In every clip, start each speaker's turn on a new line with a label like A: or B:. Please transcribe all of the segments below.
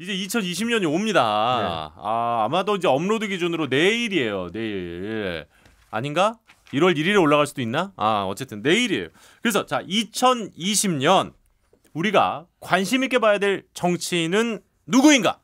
A: 이제 2020년이 옵니다. 네. 아, 아마도 이제 업로드 기준으로 내일이에요. 내일. 아닌가? 1월 1일에 올라갈 수도 있나? 아, 어쨌든 내일이에요. 그래서 자, 2020년 우리가 관심 있게 봐야 될 정치인은 누구인가?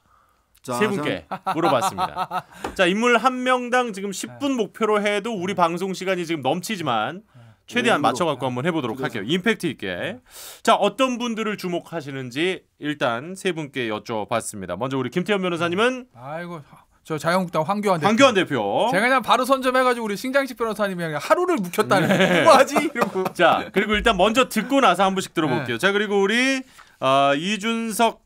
A: 세 분께 물어봤습니다. 자, 인물 한 명당 지금 10분 목표로 해도 우리 네. 방송 시간이 지금 넘치지만 최대한 네, 맞춰 갖고 한번 해보도록 할게요. 임팩트 있게. 자 어떤 분들을 주목하시는지 일단 세 분께 여쭤봤습니다. 먼저 우리 김태현 변호사님은 음,
B: 아이고 저 자유한국당 황교안 대표. 황교안 대표. 제가 그냥 바로 선점해가지고 우리 신장식 변호사님이 그냥 하루를 묵혔다는 네. 뭐하지 이러고.
A: 자 그리고 일단 먼저 듣고 나서 한 분씩 들어볼게요. 네. 자 그리고 우리 어, 이준석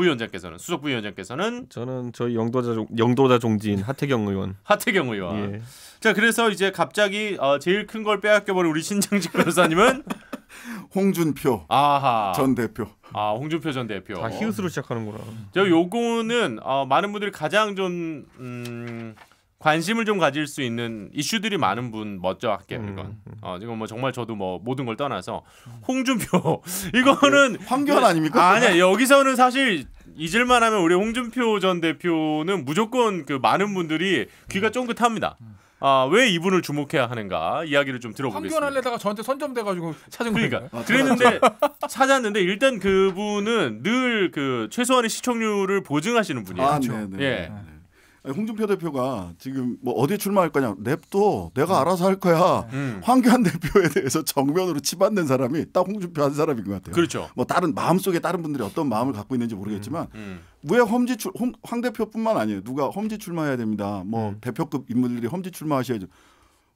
A: 부위원장께서는 수석 부위원장께서는
C: 저는 저희 영도자 종, 영도자 종지인 하태경 의원. 하태경 의원. 예.
A: 자 그래서 이제 갑자기 어, 제일 큰 걸 빼앗겨버린 우리 신장식 변호사님은
D: 홍준표
A: 아하. 전 대표. 아 홍준표 전 대표. 다 히읗으로
C: 시작하는구나.
D: 저
A: 요거는 어, 많은 분들이 가장 좀 음, 관심을 좀 가질 수 있는 이슈들이 많은 분 멋져 할게요 음, 이건 음, 음, 어 지금 뭐 정말 저도 뭐 모든 걸 떠나서 음. 홍준표 아, 이거는 아, 황교안 아닙니까? 아니야 여기서는 사실 잊을만하면 우리 홍준표 전 대표는 무조건 그 많은 분들이 귀가 쫑긋합니다. 아왜 이분을 주목해야 하는가 이야기를 좀 들어보겠습니다.
B: 황교안에다가 저한테 선점돼가지고
D: 찾은 거니까 그러니까. 그러니
A: 그랬는데 찾았는데 일단 그분은 늘 그 최소한의 시청률을 보증하시는 분이에요. 아, 그렇죠. 네, 네, 네. 예. 네.
D: 홍준표 대표가 지금 뭐 어디 에 출마할 거냐 랩도 내가 음. 알아서 할 거야 음. 황교안 대표에 대해서 정면으로 치받는 사람이 딱 홍준표 한 사람인 것 같아요. 그렇죠. 뭐 다른 마음속에 다른 분들이 어떤 마음을 갖고 있는지 모르겠지만 음. 음. 왜 험지 출, 황 대표뿐만 아니에요. 누가 험지 출마해야 됩니다. 뭐 음. 대표급 인물들이 험지 출마하셔야죠.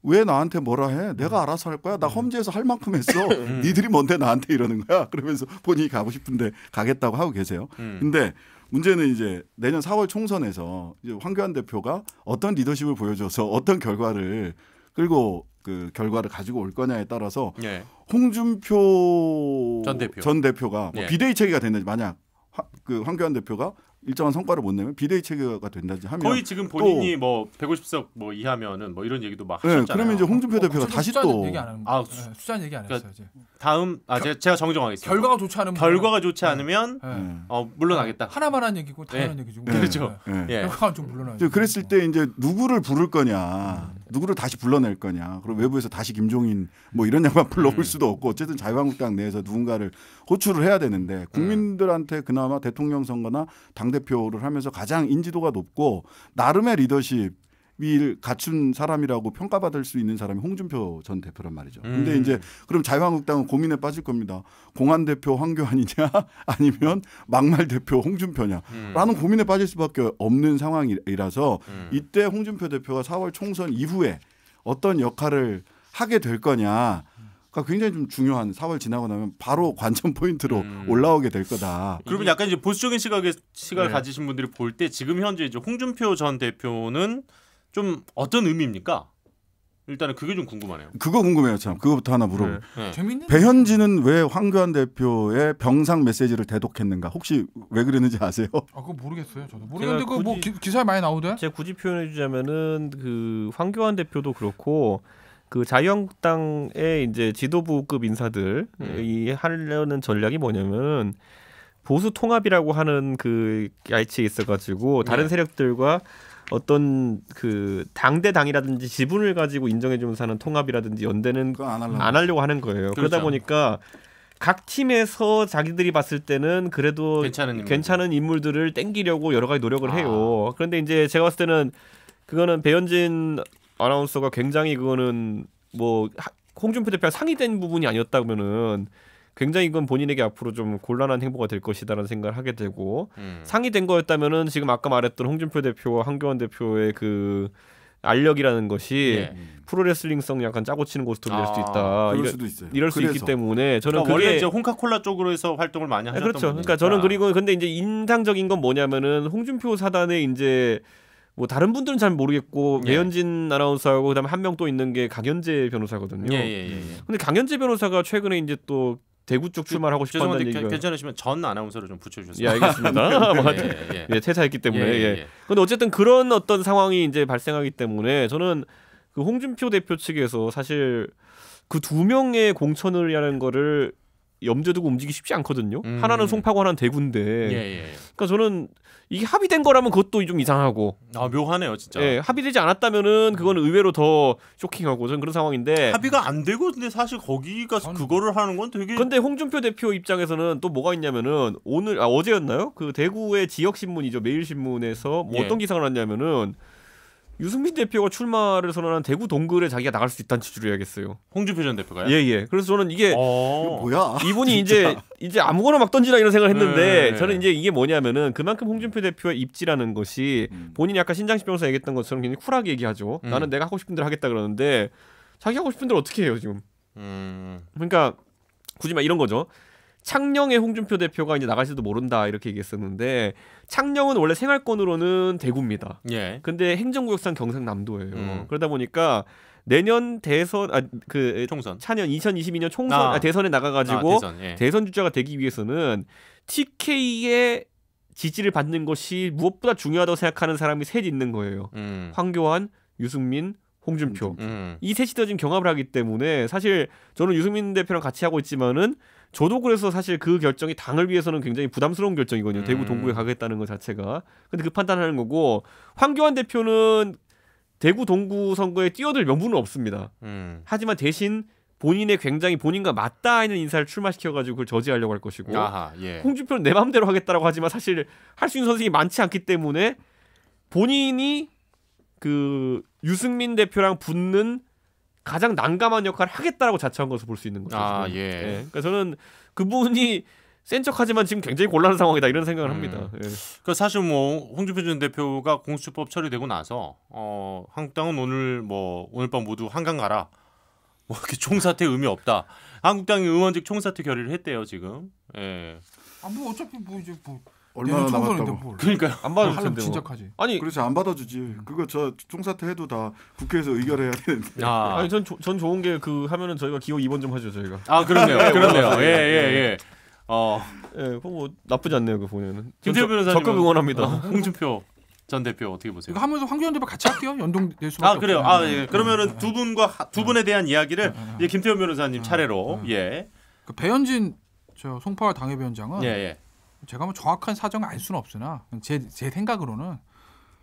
D: 왜 나한테 뭐라 해? 내가 음. 알아서 할 거야. 나 험지에서 할 만큼 했어. 니들이 뭔데 나한테 이러는 거야. 그러면서 본인이 가고 싶은데 가겠다고 하고 계세요. 근데 문제는 이제 내년 4월 총선에서 이제 황교안 대표가 어떤 리더십을 보여줘서 어떤 결과를 끌고 그 결과를 가지고 올 거냐에 따라서 예. 홍준표 전 대표 전 대표가 뭐 예. 비대위 체계가 됐는지 만약 화, 그 황교안 대표가 일정한 성과를 못 내면 비대위 체계가 된다든지 하면 거의 지금 본인이
A: 뭐 150석 뭐 이하면은 뭐 이런 얘기도 막 네, 하셨잖아요. 네, 그러면 이제 홍준표 어, 대표가 어, 다시 또 아, 수, 네, 숫자 얘기 안 했어요, 그러 그러니까 다음 아 겨, 제가 정정하겠습니다. 결과가 좋지 않으면 결과가 좋지 네. 않으면 네. 어 물러나겠다.
B: 네. 하나만 한 얘기고 다연한 얘기죠. 그렇죠. 예. 결과가
D: 좀 물러나죠. 그랬을 때 이제 누구를 부를 거냐. 음. 누구를 다시 불러낼 거냐. 그럼 외부에서 다시 김종인 뭐 이런 양반 불러올 음. 수도 없고 어쨌든 자유한국당 내에서 누군가를 호출을 해야 되는데 국민들한테 그나마 대통령 선거나 당 대표를 하면서 가장 인지도가 높고 나름의 리더십 위를 갖춘 사람이라고 평가받을 수 있는 사람이 홍준표 전 대표란 말이죠. 음. 근데 이제 그럼 자유한국당은 고민에 빠질 겁니다. 공안 대표 황교안이냐 아니면 막말 대표 홍준표냐라는 음. 고민에 빠질 수밖에 없는 상황이라서 음. 이때 홍준표 대표가 4월 총선 이후에 어떤 역할을 하게 될 거냐 그러니까 굉장히 좀 중요한 4월 지나고 나면 바로 관전 포인트로 음. 올라오게 될 거다. 그러면
A: 약간 이제 보수적인 시각에 시각을 네. 가지신 분들이 볼 때 지금 현재 이제 홍준표 전 대표는 좀 어떤 의미입니까? 일단은 그게 좀 궁금하네요.
D: 그거 궁금해요, 참. 그거부터 하나 물어보. 네. 네. 배현진은 왜 황교안 대표의 병상 메시지를 대독했는가? 혹시 왜 그랬는지 아세요? 아, 그거 모르겠어요. 저도 모르겠는데 그뭐
C: 기사에 많이 나오대. 제가 굳이 표현해 주자면은 그 황교안 대표도 그렇고 그 자유한국당의 이제 지도부급 인사들이 음. 하려는 전략이 뭐냐면 보수 통합이라고 하는 그야이치 있어가지고 다른 네. 세력들과 어떤 그 당대 당이라든지 지분을 가지고 인정해 주면사 하는 통합이라든지 연대는 안 하려고. 안 하려고, 하는 거예요. 그렇죠. 그러다 보니까 각 팀에서 자기들이 봤을 때는 그래도 괜찮은, 괜찮은 인물들을 땡기려고 여러 가지 노력을 아. 해요. 그런데 이제 제가 봤을 때는 그거는 배현진 아나운서가 굉장히 그거는 뭐 홍준표 대표가 상의된 부분이 아니었다면은 굉장히 이건 본인에게 앞으로 좀 곤란한 행보가 될 것이다라는 생각을 하게 되고 음. 상이된 거였다면은 지금 아까 말했던 홍준표 대표와 황교안 대표의 그 알력이라는 것이 예. 프로레슬링성 약간 짜고 치는 고스톱이 될 아, 수도 있다. 아, 이럴 수도 있어요. 이럴 그래서. 있기 때문에 저는 그러니까 그게... 원래 이제 홍카콜라 쪽으로해서 활동을 많이 네, 하셨던 네, 그렇죠. 그러니까 분이니까. 그러니까 저는 그리고 근데 이제 인상적인 건 뭐냐면은 홍준표 사단의 이제 뭐 다른 분들은 잘 모르겠고 예. 매현진 아나운서하고 그다음에 한 명 또 있는 게 강현재 변호사거든요. 예, 예, 예, 예, 근데 강현재 변호사가 최근에 이제 또 대구 쪽 출마하고 싶었는 얘기가
A: 괜찮으시면 전 아나운서를 좀 붙여주셨으면 예, 알겠습니다. 네, 뭐 예, 예, 예. 퇴사했기 때문에.
C: 예, 예. 예. 예. 근 어쨌든 그런 어떤 상황이 이제 발생하기 때문에 저는 그 홍준표 대표 측에서 사실 그 두 명의 공천을 하는 거를 염두에 두고 움직이기 쉽지 않거든요. 음. 하나는 송파고 하나는 대구인데. 예, 예, 예. 그러니까 저는 이게 합의된 거라면 그것도 좀 이상하고. 아 묘하네요 진짜. 예, 합의되지 않았다면은 그건 음. 의외로 더 쇼킹하고 저는 그런 상황인데. 합의가 안 되고 근데 사실 거기가 아니. 그거를 하는 건 되게. 근데 홍준표 대표 입장에서는 또 뭐가 있냐면은 오늘 아 어제였나요? 그 대구의 지역 신문이죠 매일 신문에서 뭐 예. 어떤 기사가 났냐면은. 유승민 대표가 출마를 선언한 대구 동굴에 자기가 나갈 수 있다는 취지로 이야기했어요. 홍준표 전 대표가요? 예예. 예. 그래서 저는 이게 어. 뭐야? 이분이 이제 이제 아무거나 막 던지나 이런 생각을 했는데 네, 네, 네. 저는 이제 이게 뭐냐면은 그만큼 홍준표 대표의 입지라는 것이 음. 본인이 아까 신장식 변호사 얘기했던 것처럼 굉장히 쿨하게 얘기하죠. 음. 나는 내가 하고 싶은 대로 하겠다 그러는데 자기 하고 싶은 대로 어떻게 해요 지금? 음. 그러니까 굳이 막 이런 거죠. 창녕의 홍준표 대표가 이제 나갈지도 모른다 이렇게 얘기했었는데 창녕은 원래 생활권으로는 대구입니다. 예. 근데 행정구역상 경상남도예요. 음. 그러다 보니까 내년 대선 아 그 총선 차년 2022년 총선 아. 아, 대선에 나가가지고 아, 대선, 예. 대선 주자가 되기 위해서는 TK의 지지를 받는 것이 무엇보다 중요하다고 생각하는 사람이 셋 있는 거예요. 음. 황교안, 유승민, 홍준표 음. 이 셋이 더 지금 경합을 하기 때문에 사실 저는 유승민 대표랑 같이 하고 있지만은 저도 그래서 사실 그 결정이 당을 위해서는 굉장히 부담스러운 결정이거든요. 음. 대구 동구에 가겠다는 것 자체가. 근데 그 판단하는 거고 황교안 대표는 대구 동구 선거에 뛰어들 명분은 없습니다. 음. 하지만 대신 본인의 굉장히 본인과 맞닿아 있는 인사를 출마시켜가지고 그걸 저지하려고 할 것이고 아하,
A: 예. 홍준표는
C: 내 마음대로 하겠다라고 하지만 사실 할 수 있는 선생이 많지 않기 때문에 본인이 그 유승민 대표랑 붙는 가장 난감한 역할을 하겠다라고 자처한 것을 볼 수 있는 거죠. 아 예. 예. 그러니까 저는 그분이 센 척하지만 지금 굉장히 곤란한 상황이다 이런 생각을 음. 합니다.
A: 예. 그 사실 뭐 홍준표 전 대표가 공수처법 처리되고 나서 어 한국당은 오늘 뭐 오늘 밤 모두 한강 가라. 뭐 이렇게 총사퇴 의미 없다. 한국당이 의원직 총사퇴 결의를 했대요 지금. 예.
B: 아뭐 어차피 뭐 이제 뭐 얼마나 남았다고.
D: 그러니까 안 받을 텐데. 진작하지. 아니 그렇지 안 받아주지. 그거 저 총사퇴 해도 다 국회에서 의결해야 되는데.
C: 아. 아니 전, 전 좋은 게 그 하면은 저희가 기호 2번 좀 하죠 저희가. 아 그렇네요. 네, 그렇네요. 예예 예, 예, 네. 예. 어. 예, 그거 뭐 나쁘지 않네요 그 보면은. 김태호
A: 변호사님 적극 응원합니다. 어, 홍준표. 전 대표 어떻게 보세요?
B: 하면서 황교안 대표 같이 할게요. 연동될 수아 그래요. 없잖아요. 아 예. 네. 그러면은
A: 두 분과 두 분에 대한 이야기를 이제 김태현 변호사님 차례로
B: 예. 그 배현진 저송파 당협위원장은 예, 예. 제가 뭐 정확한 사정을 알 수는 없으나 제, 제 생각으로는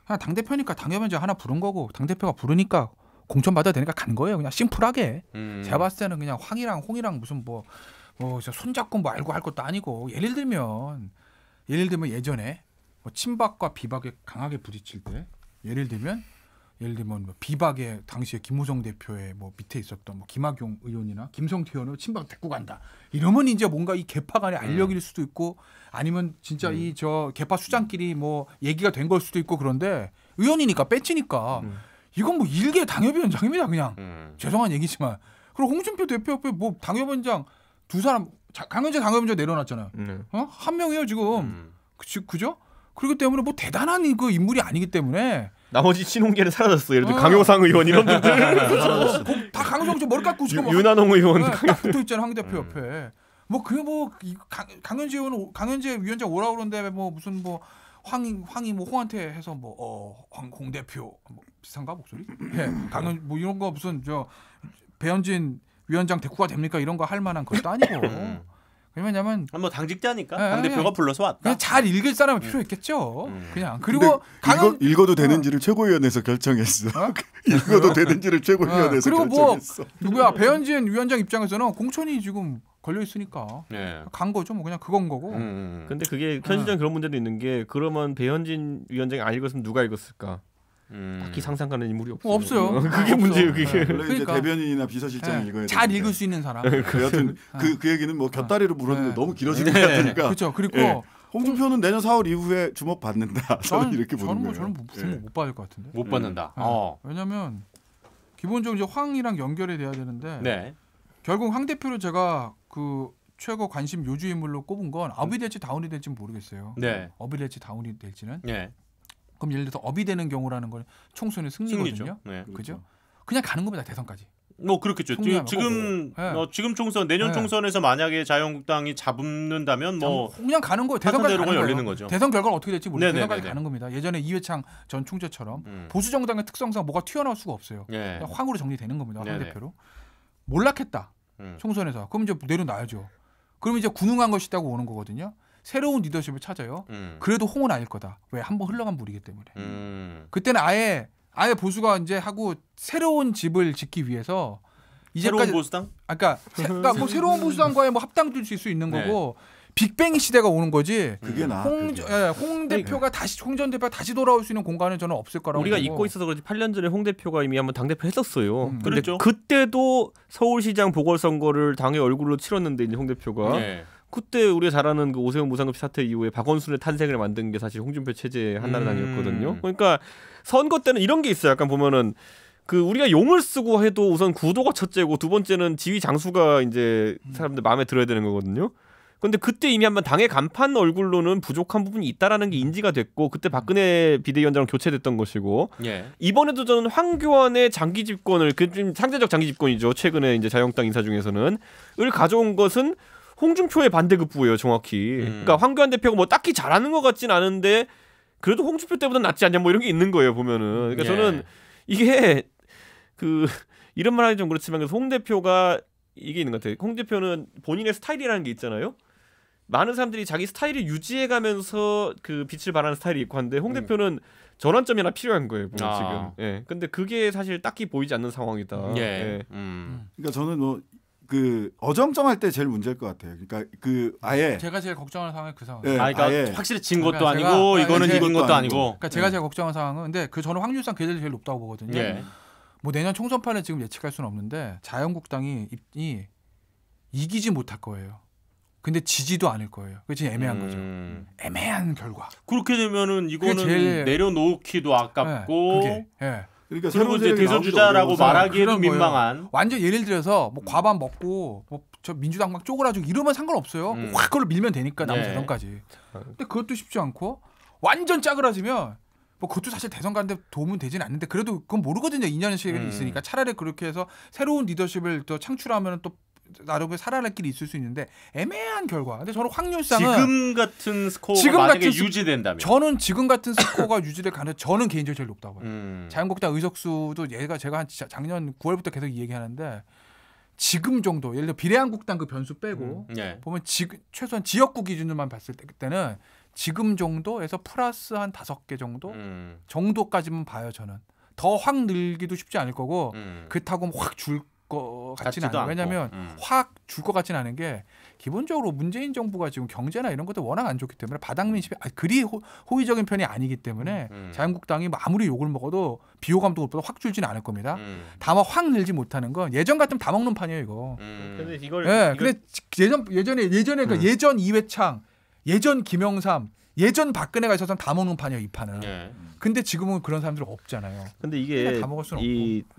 B: 그냥 당대표니까 당협위원장 하나 부른 거고 당대표가 부르니까 공천받아야 되니까 간 거예요. 그냥 심플하게. 음. 제가 봤을 때는 그냥 황이랑 홍이랑 무슨 뭐, 뭐 손잡고 뭐 알고 할 것도 아니고 예를 들면 예를 들면 예전에 뭐 친박과 비박에 강하게 부딪힐 때 예를 들면 예를 들면 뭐 비박의 당시에 김무성 대표의 뭐 밑에 있었던 뭐 김학용 의원이나 김성태 의원을 친박 데리고 간다. 이러면 이제 뭔가 이 개파 간의 음. 알력일 수도 있고 아니면 진짜 음. 이저 개파 수장끼리 뭐 얘기가 된 걸 수도 있고 그런데 의원이니까 뺏치니까 음. 이건 뭐 일개 당협위원장입니다 그냥 음. 죄송한 얘기지만 그리고 홍준표 대표 옆에 뭐 당협위원장 두 사람 강현재 당협위원장 내려놨잖아요. 음. 네. 어? 한 명이에요 지금 그, 그죠? 그렇기 때문에 뭐 대단한 그 인물이 아니기 때문에 나머지 친홍계는 사라졌어. 예를 들어 어. 강효상 의원 이런 분들 네, 다 강효상 좀 머리 깎고 지금 윤한홍 의원 네, 딱 붙어 있잖아 황 대표 네. 옆에. 뭐 그게 뭐 강현재 의원 강현재 위원장 오라 그러는데 뭐 무슨 뭐 황이 황이 뭐 홍한테 해서 뭐어 황홍 대표 뭐 비슷한가 목소리? 예. 네, 강현 뭐 이런 거 무슨 저 배현진 위원장 대꾸가 됩니까 이런 거 할 만한 것도 아니고 음. 왜냐면 아, 뭐 당직자니까 네, 당대표가 불러서 왔다. 그냥 잘 읽을 사람이 음. 필요 했겠죠 음. 그냥 그리고
D: 강은, 읽어, 도 어. 되는지를 어. 최고위원회에서 결정했어. 어? 읽어도 되는지를 최고위원회에서 네. 그리고 뭐 결정했어.
B: 뭐 누구야 배현진 위원장 입장에서는 공천이 지금 걸려 있으니까 네. 간 거죠. 뭐 그냥 그건 거고. 음. 음, 음. 근데 그게 현실적인 어. 그런 문제도
C: 있는 게 그러면 배현진 위원장이 안 읽었으면 누가 읽었을까? 음. 딱히 상상가는 인물이 없어요. 없어요. 그게 문제예요. 네. 그게. 그러니까. 대변인이나 비서실장 네. 읽어야 잘 읽을 수 있는 사람. 네, 그 여튼
D: 그그 네. 그 얘기는 뭐 곁다리로 물었는데 네. 너무 길어지는 네. 것같니까 그렇죠. 그리고 네. 홍준표는 내년 4월 이후에 주목 받는다. 저는 이렇게 보는 뭐 거예요. 저는 저는 뭐 주목 예. 못 받을 것 같은데. 못 받는다. 예. 어.
B: 왜냐하면 기본적으로 이제 황이랑 연결이 돼야 되는데 결국 황 대표를 제가 그 최고 관심 요주 인물로 꼽은 건 업이 될지 다운이 될지 모르겠어요. 네. 업이 될지 다운이 될지는. 네. 그럼 예를 들어서 업이 되는 경우라는 건 총선의 승리거든요. 네. 그죠? 그렇죠. 그냥 가는 겁니다 대선까지. 뭐 그렇겠죠. 지금 네. 어, 지금 총선 내년 네.
A: 총선에서 만약에 자유한국당이 잡는다면 뭐, 뭐 그냥
B: 가는 거예요. 대선까지 가 열리는 거죠 대선 결과는 어떻게 될지 모르겠어요. 대선까지 가는 겁니다. 예전에 이회창 전 총재처럼 음. 보수 정당의 특성상 뭐가 튀어나올 수가 없어요. 네. 황으로 정리되는 겁니다. 황 대표로 몰락했다. 음. 총선에서 그럼 이제 내려놔야죠. 그럼 이제 군웅한 것이 다고 오는 거거든요. 새로운 리더십을 찾아요. 음. 그래도 홍은 아닐 거다. 왜 한 번 흘러간 물이기 때문에. 음. 그때는 아예 아예 보수가 이제 하고 새로운 집을 짓기 위해서 이제까지 새로운 보수당? 아까 그러니까, 그러니까 뭐 새로운 보수당과의 뭐 합당될 수 있는 네. 거고 빅뱅 시대가 오는 거지. 그게 나. 홍, 그게. 예, 홍 그러니까. 대표가 네. 다시 홍 전 대표 다시 돌아올 수 있는 공간은 저는 없을 거라고. 우리가 잊고 있어서 그렇지. 8년 전에 홍 대표가
C: 이미 한번 당 대표 했었어요. 음. 그런데 그죠 그때도 서울시장 보궐선거를 당의 얼굴로 치렀는데 이제 홍 대표가. 네. 네. 그때 우리가 잘 아는 그 오세훈 무상급 사태 이후에 박원순의 탄생을 만든 게 사실 홍준표 체제의 한나라당이었거든요. 음. 그러니까 선거 때는 이런 게 있어요. 약간 보면은 그 우리가 용을 쓰고 해도 우선 구도가 첫째고 두 번째는 지휘 장수가 이제 음. 사람들 마음에 들어야 되는 거거든요. 근데 그때 이미 한번 당의 간판 얼굴로는 부족한 부분이 있다라는 게 인지가 됐고 그때 박근혜 비대위원장 교체됐던 것이고 예. 이번에도 저는 황교안의 장기 집권을 그좀 상대적 장기 집권이죠 최근에 이제 자유한국당 인사 중에서는 을 가져온 것은 홍준표의 반대급부예요, 정확히. 음. 그러니까 황교안 대표가 뭐 딱히 잘하는 것 같진 않은데 그래도 홍준표 때보다 낫지 않냐 뭐 이런 게 있는 거예요, 보면은. 그러니까 예. 저는 이게 그 이런 말 하기 좀 그렇지만 그래서 홍 대표가 이게 있는 것 같아요. 홍 대표는 본인의 스타일이라는 게 있잖아요. 많은 사람들이 자기 스타일을 유지해가면서 그 빛을 발하는 스타일이 있고 한데 홍 음. 대표는 음. 전환점이 하나 필요한 거예요 보면 아. 지금. 예. 근데 그게 사실 딱히 보이지 않는 상황이다. 예. 예.
D: 음. 그러니까 저는 뭐그 어정쩡할 때 제일 문제일 것 같아요. 그러니까 그 아예 제가 제일 걱정하는 상황이 그 상황. 예, 아, 그러니까 아예. 확실히 진 것도 그러니까 아니고 제가, 이거는 이긴 것도 아니고. 그러니까 제가 예.
B: 제일 걱정하는 상황은 근데 그 저는 확률상 걔들이 제일 높다고 보거든요. 예. 뭐 내년 총선판을 지금 예측할 수는 없는데 자유한국당이 이, 이기지 못할 거예요. 근데 지지도 않을 거예요. 그게 지금 애매한 음... 거죠. 애매한 결과. 그렇게 되면은 이거는 내려놓기도 예, 아깝고. 네, 그게, 네. 그러니까 새로운 이제 대선 주자라고 말하기에도 민망한. 완전 예를 들어서 뭐 음. 과반 먹고 뭐 저 민주당 막 쪼그라지고 이러면 상관없어요. 뭐 음. 확 그걸 밀면 되니까 남은 네. 예. 대선까지. 어. 근데 그것도 쉽지 않고 완전 짜그라지면 뭐 그것도 사실 대선 가는데 도움은 되지는 않는데 그래도 그건 모르거든요. 2년씩 음. 있으니까 차라리 그렇게 해서 새로운 리더십을 또 창출하면 또 나름의 살아날 길이 있을 수 있는데 애매한 결과. 근데 저는 확률상은 지금 같은 스코어 지금 만약에 같은 유지된다면 저는 지금 같은 스코어가 유지될 가능 저는 개인적으로 제일 높다고 봐요. 음. 자연국당 의석수도 얘가 제가 한 작년 9월부터 계속 얘기하는데 지금 정도 예를 들어 비례한국당 그 변수 빼고 음. 네. 보면 지, 최소한 지역구 기준으로만 봤을 때는 지금 정도에서 플러스 한 다섯 개 정도 음. 정도까지만 봐요 저는 더 확 늘기도 쉽지 않을 거고 음. 그렇다고 확줄 것 같지는 않아요. 왜냐하면 음. 확줄 것 같지는 않은 게 기본적으로 문재인 정부가 지금 경제나 이런 것도 워낙 안 좋기 때문에 바닥 민심이 아, 그리 호, 의적인 편이 아니기 때문에 음, 음. 자유한국당이 아무리 욕을 먹어도 비호감도 보다 확 줄지는 않을 겁니다. 음. 다만 확 늘지 못하는 건 예전 같으면 다 먹는 판이에요 이거. 음. 근데
C: 이걸 예, 이걸... 근데
B: 예전 예전에 예전에 그 음. 예전 이회창 예전 김영삼 예전 박근혜가 있었서는다 먹는 판이에요 이 판은. 예. 근데 지금은 그런 사람들 없잖아요. 근데
C: 이게 이 없고.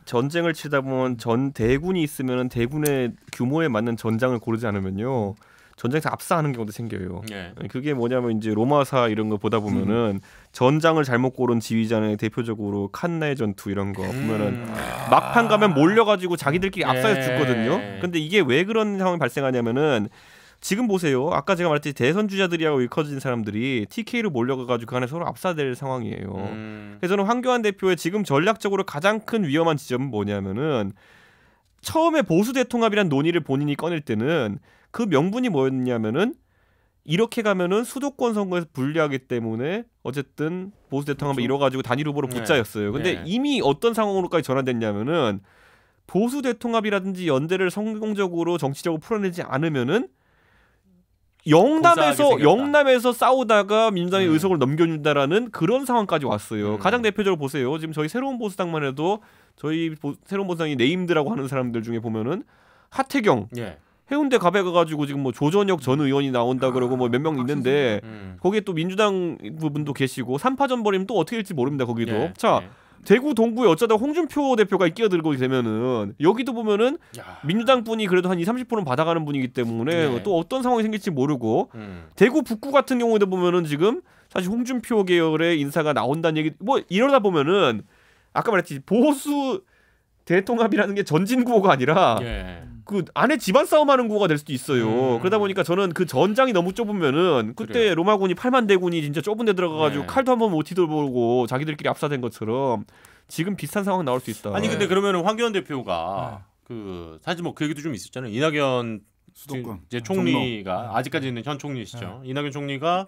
C: 전쟁을 치다 보면 전 대군이 있으면 대군의 규모에 맞는 전장을 고르지 않으면요. 전쟁에서 압사하는 경우도 생겨요. 예. 그게 뭐냐면 이제 로마사 이런 거 보다 보면은 음. 전장을 잘못 고른 지휘자는 대표적으로 칸나의 전투 이런 거 음. 보면은 음. 막판 가면 몰려가지고 자기들끼리 압사해서 예. 죽거든요. 근데 이게 왜 그런 상황이 발생하냐면은 지금 보세요. 아까 제가 말했듯이 대선 주자들이하고 일컬어진 사람들이 TK로 몰려가가지고 그 안에 서로 압사될 상황이에요. 음. 그래서 저는 황교안 대표의 지금 전략적으로 가장 큰 위험한 지점은 뭐냐면은 처음에 보수 대통합이란 논의를 본인이 꺼낼 때는 그 명분이 뭐였냐면은 이렇게 가면은 수도권 선거에서 불리하기 때문에 어쨌든 보수 대통합을 이뤄가지고 그렇죠. 단일 후보로 네. 붙자였어요. 근데 네. 이미 어떤 상황으로까지 전환됐냐면은 보수 대통합이라든지 연대를 성공적으로 정치적으로 풀어내지 않으면은 영남에서 영남에서 싸우다가 민주당이 음. 의석을 넘겨준다라는 그런 상황까지 음. 왔어요. 음. 가장 대표적으로 보세요. 지금 저희 새로운 보수당만 해도 저희 보, 새로운 보수당이 네임드라고 하는 사람들 중에 보면은 하태경, 예. 해운대 가봐가지고 가 지금 뭐 조전혁 전 음. 의원이 나온다 그러고 뭐 몇명 아, 있는데 음. 거기에 또 민주당 부분도 계시고 삼파전 버리면 또 어떻게 될지 모릅니다. 거기도 예. 자. 예. 대구 동구에 어쩌다 홍준표 대표가 끼어들고 되면은 여기도 보면은 야. 민주당 분이 그래도 한 2, 30%는 받아가는 분이기 때문에 네. 또 어떤 상황이 생길지 모르고 음. 대구 북구 같은 경우에도 보면은 지금 사실 홍준표 계열의 인사가 나온다는 얘기 뭐 이러다 보면은 아까 말했듯이 보수 대통합이라는 게 전진 구호가 아니라 예. 그 안에 집안 싸움하는 구호가 될 수도 있어요. 음. 그러다 보니까 저는 그 전장이 너무 좁으면은 그때 그래요. 로마군이 8만 대군이 진짜 좁은 데 들어가가지고 네. 칼도 한번 못 휘둘보고 자기들끼리 압사된 것처럼 지금 비슷한 상황 나올 수 있다. 아니 근데
A: 예. 그러면은 황교안 대표가 네. 그 사실 뭐 그 얘기도 좀 있었잖아요. 이낙연 수도권 이제 총리가 종로. 아, 아직까지는 현 총리시죠. 네. 이낙연 총리가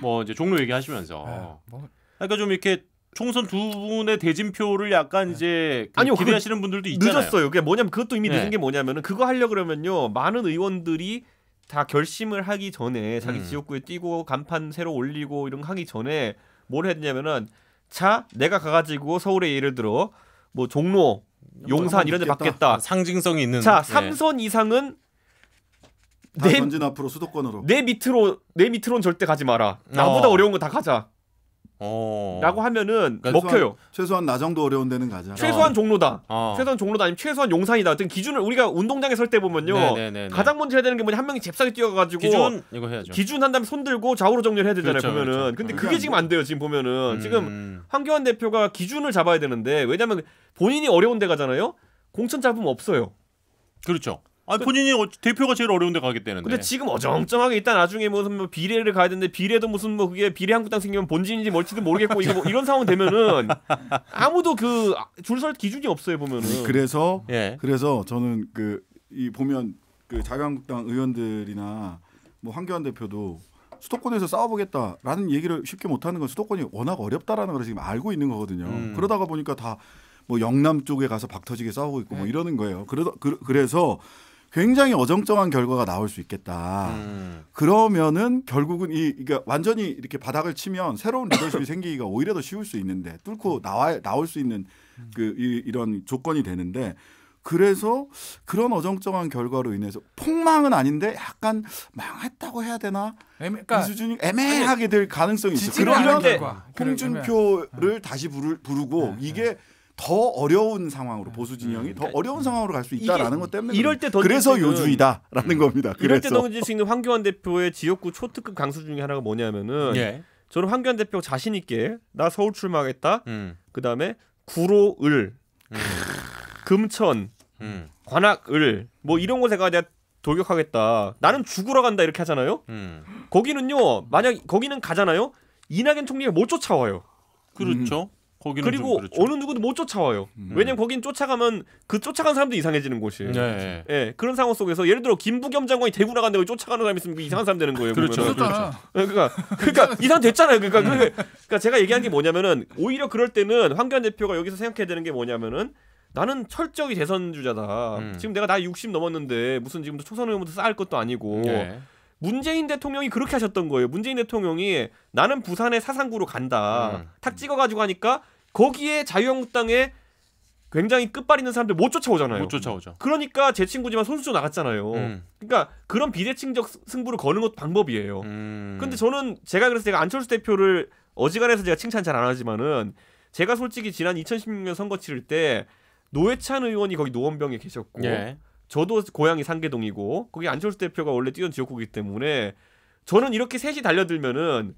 A: 뭐 이제 종로 얘기하시면서 뭐. 그러니까 좀 이렇게 총선 두 분의 대진표를 약간 네. 이제
C: 그 아니요, 기대하시는 분들도 있잖아요. 늦었어요. 그게 그러니까 뭐냐면 그것도 이미 네. 늦은 게 뭐냐면은 그거 하려 그러면요 많은 의원들이 다 결심을 하기 전에 자기 음. 지역구에 뛰고 간판 새로 올리고 이런 거 하기 전에 뭘 했냐면은 자 내가 가가지고 서울에 예를 들어 뭐 종로 뭐 용산 이런 데 받겠다 상징성이 있는 자 네. 삼선 네. 이상은
D: 내, 내
C: 밑으로 내 밑으로는 절대 가지 마라 나보다 어. 어려운 거 다 가자
D: 어.
C: 라고 하면은 그러니까 먹혀요.
D: 최소한, 최소한 나정도 어려운 데는 가자. 최소한 어.
C: 종로다. 어. 최소한 종로다 아니면 최소한 용산이다. 어떤 기준을 우리가 운동장에 설 때 보면요. 네네네네. 가장 먼저 해야 되는 게 뭐냐 한 명이 잽싸게 뛰어가가지고 기준 이거 해야죠. 기준 한 다음에 손 들고 좌우로 정렬해야 되잖아요. 그렇죠, 보면은 그렇죠. 근데 그렇죠. 그게 지금 안 돼요. 지금 보면은 음... 지금 황교안 대표가 기준을 잡아야 되는데 왜냐면 본인이 어려운 데 가잖아요. 공천 잡으면 없어요. 그렇죠. 아니 그 본인이 어, 대표가 제일 어려운데 가겠다는데. 근데 지금 어정쩡하게 일단 나중에 무슨 뭐 비례를 가야 되는데 비례도 무슨 뭐 그게 비례 한국당 생기면 본진인지 멀티든 모르겠고 이거 뭐 이런 상황 되면은 아무도 그줄설 기준이
D: 없어요 보면은. 그래서 예. 그래서 저는 그이 보면 그 자유한국당 의원들이나 뭐 황교안 대표도 수도권에서 싸워보겠다라는 얘기를 쉽게 못하는 건 수도권이 워낙 어렵다라는 걸 지금 알고 있는 거거든요. 음. 그러다가 보니까 다 뭐 영남 쪽에 가서 박터지게 싸우고 있고 뭐 네. 뭐 이러는 거예요. 그러, 그, 그래서 굉장히 어정쩡한 결과가 나올 수 있겠다. 음. 그러면은 결국은 이 그러니까 완전히 이렇게 바닥을 치면 새로운 리더십이 생기기가 오히려 더 쉬울 수 있는데 뚫고 나와 나올 수 있는 그 이, 이런 조건이 되는데 그래서 그런 어정쩡한 결과로 인해서 폭망은 아닌데 약간 망했다고 해야 되나? 그러니까, 이 수준이 애매하게 될 가능성이 있어. 그런면 홍준표를 다시 부르, 부르고 네, 네. 이게 네. 더 어려운 상황으로 보수 진영이 음, 그러니까 더 어려운 상황으로 갈 수 있다라는 것 때문에 이럴 때 그래서 요주이다라는 음, 겁니다. 그래서. 이럴 때 던질 수
C: 있는 황교안 대표의 지역구 초특급 강수 중에 하나가 뭐냐면은 예. 저는 황교안 대표 자신 있게 나 서울 출마하겠다. 음. 그다음에 구로 을 음. 금천 음. 관악 을뭐 이런 곳에 가야가 돌격하겠다. 나는 죽으러 간다 이렇게 하잖아요. 음. 거기는요. 만약 거기는 가잖아요. 이낙연 총리가 못 쫓아와요. 그렇죠. 그리고 그렇죠. 어느 누구도 못 쫓아와요. 음. 왜냐면 거긴 쫓아가면 그 쫓아간 사람도 이상해지는 곳이에요. 네. 네. 그런 상황 속에서 예를 들어 김부겸 장관이 대구 나간다고 쫓아가는 사람이 있으면 그 이상한 사람 되는 거예요. 그렇죠. 그렇죠. 그렇죠. 예, 그러니까 그러니까 이상 됐잖아요. 그러니까, 음. 그 그러니까 제가 얘기한 게 뭐냐면은 오히려 그럴 때는 황교안 대표가 여기서 생각해야 되는 게 뭐냐면은 나는 철저히 대선 주자다. 음. 지금 내가 나이 60 넘었는데 무슨 지금도 초선 의원부터 쌓을 것도 아니고 네. 문재인 대통령이 그렇게 하셨던 거예요. 문재인 대통령이 나는 부산의 사상구로 간다. 음. 탁 찍어가지고 하니까 거기에 자유한국당에 굉장히 끝발있는 사람들 못 쫓아오잖아요. 못 쫓아오죠. 그러니까 제 친구지만 손수조 나갔잖아요. 음. 그러니까 그런 비대칭적 승부를 거는 것도 방법이에요. 음. 근데 저는 제가 그래서 제가 안철수 대표를 어지간해서 제가 칭찬 잘 안 하지만은 제가 솔직히 지난 2016년 선거 치를 때 노회찬 의원이 거기 노원병에 계셨고 예. 저도 고향이 상계동이고 거기 안철수 대표가 원래 뛰던 지역구이기 때문에 저는 이렇게 셋이 달려들면은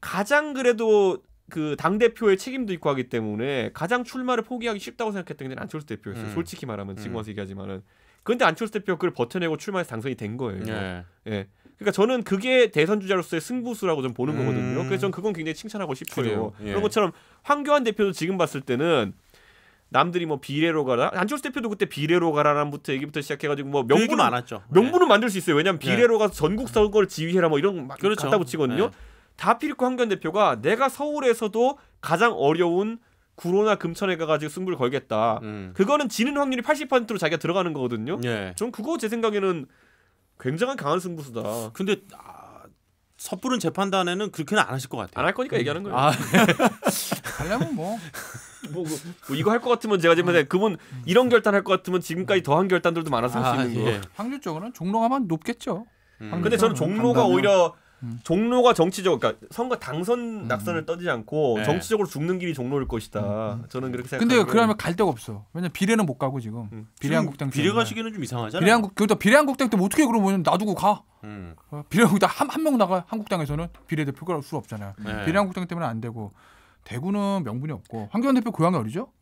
C: 가장 그래도 그당 대표의 책임도 있고 하기 때문에 가장 출마를 포기하기 쉽다고 생각했던 게 안철수 대표였어요. 음. 솔직히 말하면 지금 음. 와서 얘기하지만은 런데 안철수 대표가 그걸 버텨내고 출마해서 당선이 된 거예요. 예. 예. 그러니까 저는 그게 대선 주자로서의 승부수라고 좀 보는 음. 거거든요. 그래서 저는 그건 굉장히 칭찬하고 싶어요. 예. 그런 것처럼 황교안 대표도 지금 봤을 때는 남들이 뭐 비례로 가라 안철수 대표도 그때 비례로 가라는부터 얘기부터 시작해가지고 뭐 명분 그 많았죠. 명분은 네. 만들 수 있어요. 왜냐하면 예. 비례로 가서 전국 선거를 지휘해라 뭐 이런 막 그렇죠. 갖다 붙이거든요. 네. 다필코 한견 대표가 내가 서울에서도 가장 어려운 구로나 금천에 가가지고 승부를 걸겠다. 음. 그거는 지는 확률이 80%로 자기가 들어가는 거거든요. 예. 전 그거 제 생각에는 굉장한 강한 승부수다. 근데 아, 섣부른 재판단에는 그렇게는 안 하실 것 같아요. 안 할 거니까 음. 얘기하는 거예요. 아, 네.
B: 하려면 뭐. 뭐, 뭐,
C: 뭐 이거 할 것 같으면 제가 지금 음. 그분 이런 결단 할것 같으면 지금까지 더한 결단들도 많아서 아, 할수 있는 예. 거.
B: 확률적으로는 종로가만 높겠죠. 음. 근데 저는 종로가 판단은. 오히려
C: 종로가 정치적 그러니까 선거 당선 음. 낙선을 떠지 지 않고 네. 정치적으로 죽는 길이
B: 종로일 것이다. 음, 음.
C: 저는 그렇게 생각합니다. 근데
B: 그러면 갈 데가 없어. 왜냐 비례는 못 가고 지금 비례한국당 비례 가시기는
C: 좀 이상하잖아.
A: 비례한국
B: 그러니 비례한국당 때 어떻게 그러면 놔두고 가. 어, 비례한국당 한한 명 나가 한국당에서는 비례대표가 올수 없잖아요. 네. 비례한국당 때문에 안 되고 대구는 명분이 없고 황교안 대표 고향이 어디죠?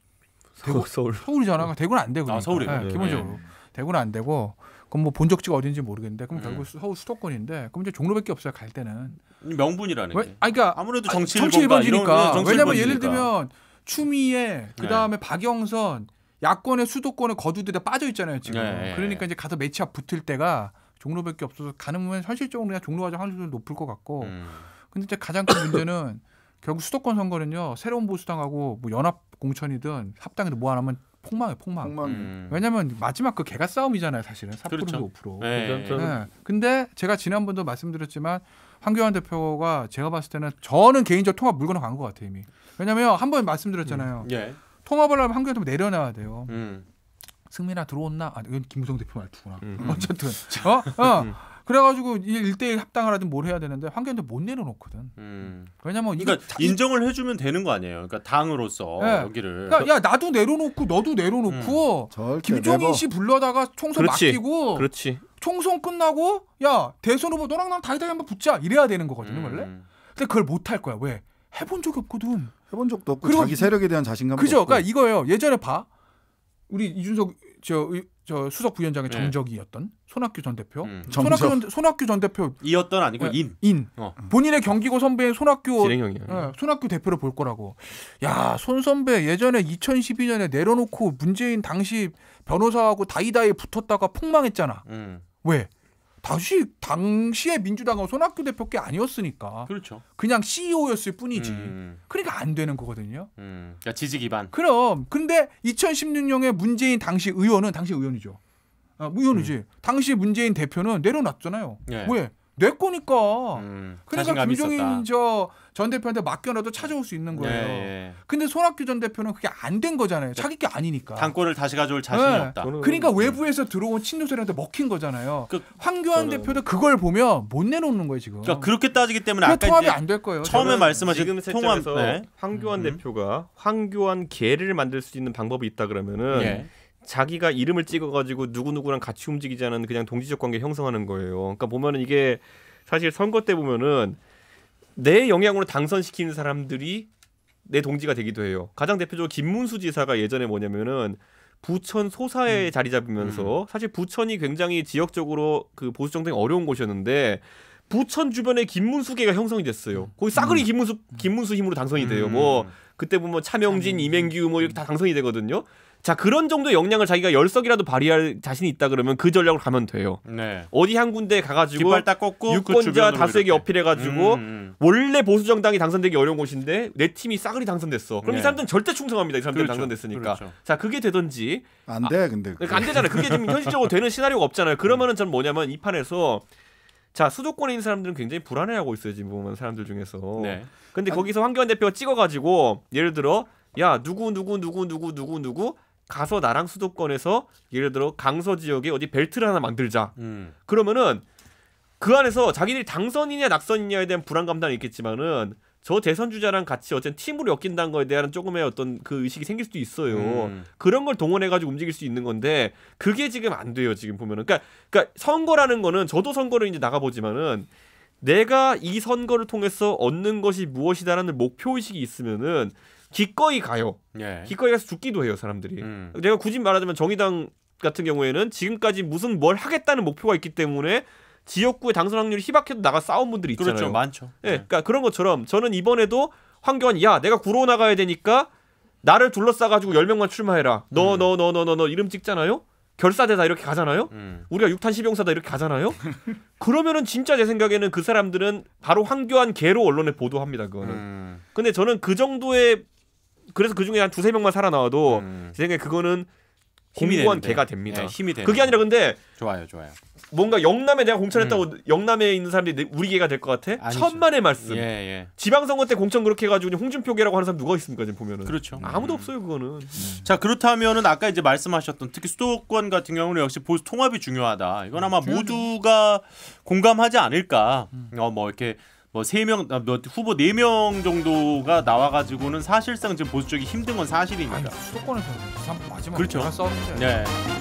B: 대구 서울 서울이잖아. 그러니까 대구는 안 되고. 그러니까. 아 서울이. 네, 기본적으로 네. 대구는 안 되고 그럼 뭐 본적지가 어딘지 모르겠는데 그럼 음. 결국 음. 서울 수도권인데 그럼 이제 종로밖에 없어요 갈 때는
A: 음, 명분이라는 왜? 게. 아니
B: 그러니까 아무래도 정치 정치 일번이니까 왜냐면 예를 들면 추미애 네. 그다음에 네. 박영선 야권의 수도권의 거두들에 빠져 있잖아요 지금. 네. 네. 그러니까 이제 가서 매치업 붙을 때가 종로밖에 없어서 가능하면 현실적으로 그냥 종로가 확률이 높을 것 같고. 음. 근데 이제 가장 큰 문제는 결국 수도권 선거는요 새로운 보수당하고 뭐 연합 공천이든 합당이든 뭐 하나면 폭망해 폭망. 폭망. 음. 왜냐면 마지막 그 개가 싸움이잖아요, 사실은. 4%그 그렇죠. 5%. 네. 네. 근데 제가 지난번도 말씀드렸지만 황교안 대표가 제가 봤을 때는 저는 개인적으로 통합 물건을 간것 같아요, 이미. 왜냐면 한번 말씀드렸잖아요. 음. 예. 통합을 하면 황교안 대표 내려놔야 돼요. 음. 승민아 들어온나? 아, 이건 김무성 대표 말투구나. 음. 어쨌든. 어? 어. 음. 그래가지고 일대일 합당을 하든 뭘 해야 되는데 황교안도 못 내려놓거든. 음. 왜냐면 그러니까
A: 이, 인정을 해주면 되는 거 아니에요. 그러니까 당으로서 네. 여기를. 그러니까 야
B: 나도 내려놓고 너도 내려놓고 음. 김종인 씨 불러다가 총선 그렇지. 맡기고. 그렇지. 총선 끝나고 야 대선 후보 너랑 나랑 다이다이 한번 붙자 이래야 되는 거거든요 음. 원래. 근데 그걸 못 할 거야 왜?
D: 해본 적이 없거든. 해본 적도 없고 그리고, 자기 세력에 대한 자신감도 그죠. 그러니까
B: 없고. 그러니까 이거예요. 예전에 봐 우리 이준석 저저 수석 부위원장의 네. 정적이었던 손학규 전 대표. 음. 손학규 전, 손학규 전 대표 이었던 아니고 네. 인. 인. 어. 본인의 경기고 선배인 손학규 진행형이 네, 손학규 대표를 볼 거라고. 야, 손 선배 예전에 2012년에 내려놓고 문재인 당시 변호사하고 다이다이 붙었다가 폭망했잖아. 음. 왜? 당시 당시에 민주당은 손학규 대표께 아니었으니까. 그렇죠. 그냥 CEO였을 뿐이지. 음, 음. 그러니까 안 되는 거거든요. 음. 그러니까 지지 기반. 그럼. 근데 2016년에 문재인 당시 의원은 당시 의원이죠. 아, 뭐 의원이지. 음. 당시 문재인 대표는 내려놨잖아요. 예. 왜? 내 거니까. 음, 그러니까 김종인 저전 대표한테 맡겨놔도 찾아올 수 있는 거예요. 네. 예. 근데 손학규 전 대표는 그게 안 된 거잖아요. 자기 네. 게 아니니까. 당권을 다시
A: 가져올 자신이 네. 없다. 그러니까
B: 네. 외부에서 들어온 친노세한테 먹힌 거잖아요. 그, 황교안 저는... 대표도 그걸 보면 못 내놓는 거예요 지금. 그러니까 그렇게 따지기 때문에 아까 통합이 안될 거예요. 처음에
A: 말씀하신
C: 통합 네. 황교안 음. 대표가 황교안 계를 만들 수 있는 방법이 있다 그러면은. 예. 자기가 이름을 찍어가지고 누구누구랑 같이 움직이지 않은 그냥 동지적 관계 형성하는 거예요. 그러니까 보면은 이게 사실 선거 때 보면은 내 영향으로 당선시키는 사람들이 내 동지가 되기도 해요. 가장 대표적으로 김문수 지사가 예전에 뭐냐면은 부천 소사에 음. 자리 잡으면서 음. 사실 부천이 굉장히 지역적으로 그 보수 정당이 어려운 곳이었는데 부천 주변에 김문수계가 형성이 됐어요. 음. 거기 싸그리 음. 김문수 김문수 힘으로 당선이 돼요. 음. 뭐 그때 보면 차명진, 이맹규 뭐 이렇게 다 당선이 되거든요. 자 그런 정도의 역량을 자기가 열석이라도 발휘할 자신이 있다 그러면 그 전략으로 가면 돼요. 네. 어디 한 군데 가가지고 깃발 딱꺾고 유권자 그 다수에게 이렇게. 어필해가지고 음, 음, 음. 원래 보수 정당이 당선되기 어려운 곳인데 내 팀이 싸그리 당선됐어. 그럼 네. 이 사람들은 절대 충성합니다. 이 사람들 그렇죠 당선됐으니까. 그렇죠. 자 그게 되든지 안돼 아, 근데 그러안 되잖아요. 그게 지금 현실적으로 되는 시나리오가 없잖아요. 그러면은 저는 뭐냐면 이 판에서 자 수도권에 있는 사람들은 굉장히 불안해하고 있어요 지금 보면 사람들 중에서. 네. 근데 거기서 황교안 대표가 찍어가지고 예를 들어 야 누구 누구 누구 누구 누구 누구 가서 나랑 수도권에서 예를 들어 강서 지역에 어디 벨트를 하나 만들자. 음. 그러면은 그 안에서 자기들이 당선이냐 낙선이냐에 대한 불안감도 있겠지만은 저 대선 주자랑 같이 어쨌든 팀으로 엮인다는 거에 대한 조금의 어떤 그 의식이 생길 수도 있어요. 음. 그런 걸 동원해 가지고 움직일 수 있는 건데 그게 지금 안 돼요. 지금 보면은 그러니까 그러니까 선거라는 거는 저도 선거를 이제 나가 보지만은 내가 이 선거를 통해서 얻는 것이 무엇이다라는 목표 의식이 있으면은 기꺼이 가요. 예. 기꺼이 가서 죽기도 해요 사람들이. 음. 내가 굳이 말하자면 정의당 같은 경우에는 지금까지 무슨 뭘 하겠다는 목표가 있기 때문에 지역구에 당선 확률이 희박해도 나가 싸운 분들이 그렇죠. 있잖아요. 그렇죠, 많죠. 예, 네. 그러니까 그런 것처럼 저는 이번에도 황교안, 야, 내가 구로 나가야 되니까 나를 둘러싸가지고 열 명만 출마해라. 너, 음. 너, 너, 너, 너, 너 이름 찍잖아요. 결사대다 이렇게 가잖아요. 음. 우리가 육탄 시병사다 이렇게 가잖아요. 그러면은 진짜 제 생각에는 그 사람들은 바로 황교안 개로 언론에 보도합니다. 그거는. 음. 근데 저는 그 정도의 그래서 그 중에 한 두세 명만 살아나와도 음. 제 생각에 그거는 공무원 개가 됩니다. 네, 힘이 되는 그게 아니라 근데 좋아요, 좋아요. 뭔가 영남에 내가 공천했다고 음. 영남에 있는 사람들이 우리 개가 될 것 같아? 아니죠. 천만의 말씀. 예, 예. 지방선거 때 공천 그렇게 해가지고 홍준표 개라고 하는 사람 누가 있습니까 지금 보면은. 그렇죠. 아무도 음. 없어요 그거는. 음. 자 그렇다면은
A: 아까 이제 말씀하셨던 특히 수도권 같은 경우는 역시 보수 통합이 중요하다. 이건 아마 음, 모두가 공감하지 않을까. 음. 어뭐 이렇게 뭐 세명몇 아, 뭐 후보 네 명 정도가 나와가지고는 사실상 지금 보수 쪽이 힘든 건 사실입니다. 아니,
B: 수도권에서 그 마지막 그렇죠. 싸는데 네.